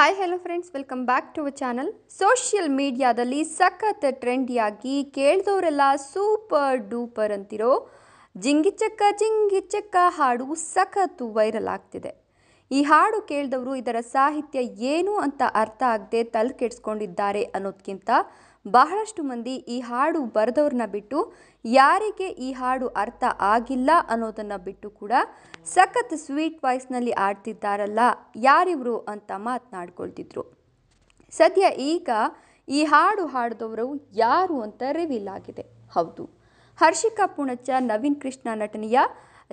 hi hello friends welcome back to our channel social ಮೀಡಿಯಾದಲ್ಲಿ ಸಖತ್ ಟ್ರೆಂಡಿಯಾಗಿ ಕೇಳಿದವರೆಲ್ಲ super duper ಅಂತಿರೋ ಜಿಂಗಿಚಕ್ಕ ಜಿಂಗಿಚಕ್ಕ ಹಾಡು ಸಖತ್ತು ವೈರಲ್ ಆಗ್ತಿದೆ ಈ ಹಾಡು ಕೇಳಿದವರು ಇದರ ಸಾಹಿತ್ಯ ಏನು ಅಂತ ಅರ್ಥ ಆಗದೆ ತಲೆ ಕೆಡಿಸ್ಕೊಂಡಿದ್ದಾರೆ ಅನ್ನೋದಕ್ಕಿಂತ ಬಹಳಷ್ಟು ಮಂದಿ ಈ ಹಾಡು ಬರೆದವ್ರನ್ನ ಬಿಟ್ಟು ಯಾರಿಗೆ ಈ ಹಾಡು ಅರ್ಥ ಆಗಿಲ್ಲ ಅನ್ನೋದನ್ನು ಬಿಟ್ಟು ಕೂಡ ಸಖತ್ ಸ್ವೀಟ್ ವಾಯ್ಸ್ನಲ್ಲಿ ಆಡ್ತಿದ್ದಾರಲ್ಲ ಯಾರಿವರು ಅಂತ ಮಾತನಾಡ್ಕೊಳ್ತಿದ್ರು ಸದ್ಯ ಈಗ ಈ ಹಾಡು ಹಾಡಿದವರು ಯಾರು ಅಂತ ರಿವೀಲ್ ಆಗಿದೆ ಹೌದು ಹರ್ಷಿಕಾ ಪುಣಚ ನವೀನ್ ಕೃಷ್ಣ ನಟನೆಯ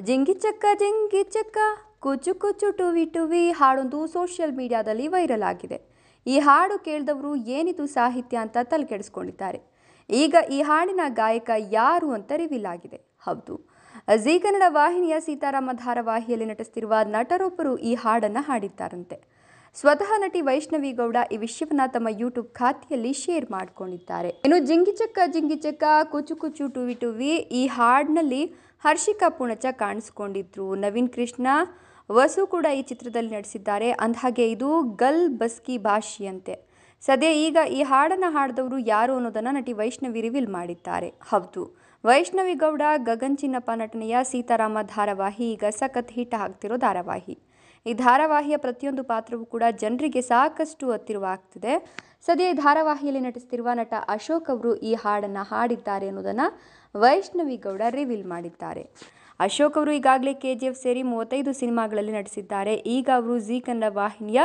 ಜಿಂಗಿ ಚಕ್ಕ ಜಿಂಗಿ ಚಕ್ಕ ಕುಚು ಕುಚು ಟುವಿ ಟುವಿ ಹಾಡೊಂದು ಸೋಷಿಯಲ್ ಮೀಡಿಯಾದಲ್ಲಿ ವೈರಲ್ ಆಗಿದೆ ಈ ಹಾಡು ಕೇಳಿದವರು ಏನಿದು ಸಾಹಿತ್ಯ ಅಂತ ತಲೆ ಕೆಡಿಸ್ಕೊಂಡಿದ್ದಾರೆ ಈಗ ಈ ಹಾಡಿನ ಗಾಯಕ ಯಾರು ಅಂತ ರಿವೀಲ್ ಆಗಿದೆ ಹೌದು ಜೀ ಕನ್ನಡ ವಾಹಿನಿಯ ಸೀತಾರಾಮ ಧಾರಾವಾಹಿಯಲ್ಲಿ ನಟಿಸ್ತಿರುವ ನಟರೊಬ್ಬರು ಈ ಹಾಡನ್ನು ಹಾಡಿದ್ದಾರಂತೆ ಸ್ವತಃ ನಟಿ ವೈಷ್ಣವಿ ಗೌಡ ಈ ವಿಷಯವನ್ನ ತಮ್ಮ ಯೂಟ್ಯೂಬ್ ಖಾತೆಯಲ್ಲಿ ಶೇರ್ ಮಾಡಿಕೊಂಡಿದ್ದಾರೆ ಇನ್ನು ಜಿಂಗಿಚಕ್ಕ ಜಿಂಗಿಚಕ್ಕ ಕುಚು ಕುಚು ಟುವಿ ಟುವಿ ಈ ಹಾಡಿನಲ್ಲಿ ಹರ್ಷಿಕಾ ಪುಣಚ ಕಾಣಿಸ್ಕೊಂಡಿದ್ರು ನವೀನ್ ಕೃಷ್ಣ ವಸು ಕೂಡ ಈ ಚಿತ್ರದಲ್ಲಿ ನಟಿಸಿದ್ದಾರೆ ಅಂದಹಾಗೆ ಇದು ಗಲ್ ಬಸ್ಕಿ ಭಾಷೆಯಂತೆ ಸದ್ಯ ಈಗ ಈ ಹಾಡನ್ನು ಹಾಡಿದವರು ಯಾರು ಅನ್ನೋದನ್ನು ನಟಿ ವೈಷ್ಣವಿ ರಿವೀಲ್ ಮಾಡಿದ್ದಾರೆ ಹೌದು ವೈಷ್ಣವಿ ಗೌಡ ಗಗನ್ ಚಿನ್ನಪ್ಪ ನಟನೆಯ ಸೀತಾರಾಮ ಧಾರಾವಾಹಿ ಈಗ ಸಖತ್ ಹಿಟ್ ಆಗ್ತಿರೋ ಧಾರಾವಾಹಿ ಈ ಧಾರಾವಾಹಿಯ ಪ್ರತಿಯೊಂದು ಪಾತ್ರವೂ ಕೂಡ ಜನರಿಗೆ ಸಾಕಷ್ಟು ಹತ್ತಿರವಾಗ್ತಿದೆ ಸದ್ಯ ಈ ಧಾರಾವಾಹಿಯಲ್ಲಿ ನಟಿಸ್ತಿರುವ ನಟ ಅಶೋಕ್ ಅವರು ಈ ಹಾಡನ್ನು ಹಾಡಿದ್ದಾರೆ ಅನ್ನೋದನ್ನು ವೈಷ್ಣವಿ ಗೌಡ ರಿವೀಲ್ ಮಾಡಿದ್ದಾರೆ ಅಶೋಕ್ ಅವರು ಈಗಾಗಲೇ ಕೆ ಜಿ ಎಫ್ ಸೇರಿ ಮೂವತ್ತೈದು ಸಿನಿಮಾಗಳಲ್ಲಿ ನಟಿಸಿದ್ದಾರೆ ಈಗ ಅವರು ಝೀ ಕನ್ನಡ ವಾಹಿನಿಯ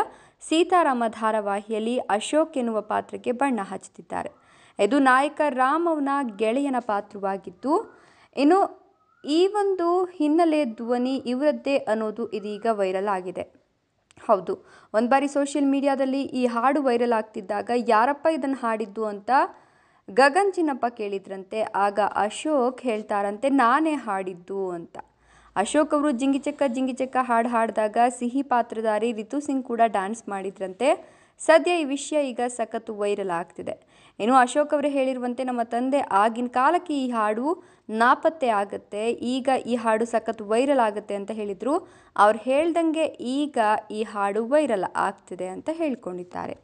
ಸೀತಾರಾಮ ಧಾರಾವಾಹಿಯಲ್ಲಿ ಅಶೋಕ್ ಎನ್ನುವ ಪಾತ್ರಕ್ಕೆ ಬಣ್ಣ ಹಚ್ಚುತ್ತಿದ್ದಾರೆ ಇದು ನಾಯಕ ರಾಮ್ ಅವನ ಗೆಳೆಯನ ಪಾತ್ರವಾಗಿದ್ದು ಇನ್ನು ಈ ಒಂದು ಹಿನ್ನೆಲೆ ಧ್ವನಿ ಇವರದ್ದೇ ಅನ್ನೋದು ಇದೀಗ ವೈರಲ್ ಆಗಿದೆ ಹೌದು ಒಂದು ಬಾರಿ ಸೋಷಿಯಲ್ ಮೀಡಿಯಾದಲ್ಲಿ ಈ ಹಾಡು ವೈರಲ್ ಆಗ್ತಿದ್ದಾಗ ಯಾರಪ್ಪ ಇದನ್ನು ಹಾಡಿದ್ದು ಅಂತ ಗಗನ್ ಚಿನ್ನಪ್ಪ ಕೇಳಿದ್ರಂತೆ ಆಗ ಅಶೋಕ್ ಹೇಳ್ತಾರಂತೆ ನಾನೇ ಹಾಡಿದ್ದು ಅಂತ ಅಶೋಕ್ ಅವರು ಜಿಂಗಿಚಕ್ಕ ಜಿಂಗಿಚಕ್ಕ ಹಾಡು ಹಾಡಿದಾಗ ಸಿಹಿ ಪಾತ್ರಧಾರಿ ರಿತು ಸಿಂಗ್ ಕೂಡ ಡ್ಯಾನ್ಸ್ ಮಾಡಿದ್ರಂತೆ ಸದ್ಯ ಈ ವಿಷಯ ಈಗ ಸಖತ್ತು ವೈರಲ್ ಆಗ್ತಿದೆ ಏನು ಅಶೋಕ್ ಅವರು ಹೇಳಿರುವಂತೆ ನಮ್ಮ ತಂದೆ ಆಗಿನ ಕಾಲಕ್ಕೆ ಈ ಹಾಡು ನಾಪತ್ತೆ ಆಗುತ್ತೆ ಈಗ ಈ ಹಾಡು ಸಖತ್ ವೈರಲ್ ಆಗುತ್ತೆ ಅಂತ ಹೇಳಿದರು ಅವ್ರು ಹೇಳ್ದಂಗೆ ಈಗ ಈ ಹಾಡು ವೈರಲ್ ಆಗ್ತಿದೆ ಅಂತ ಹೇಳ್ಕೊಂಡಿದ್ದಾರೆ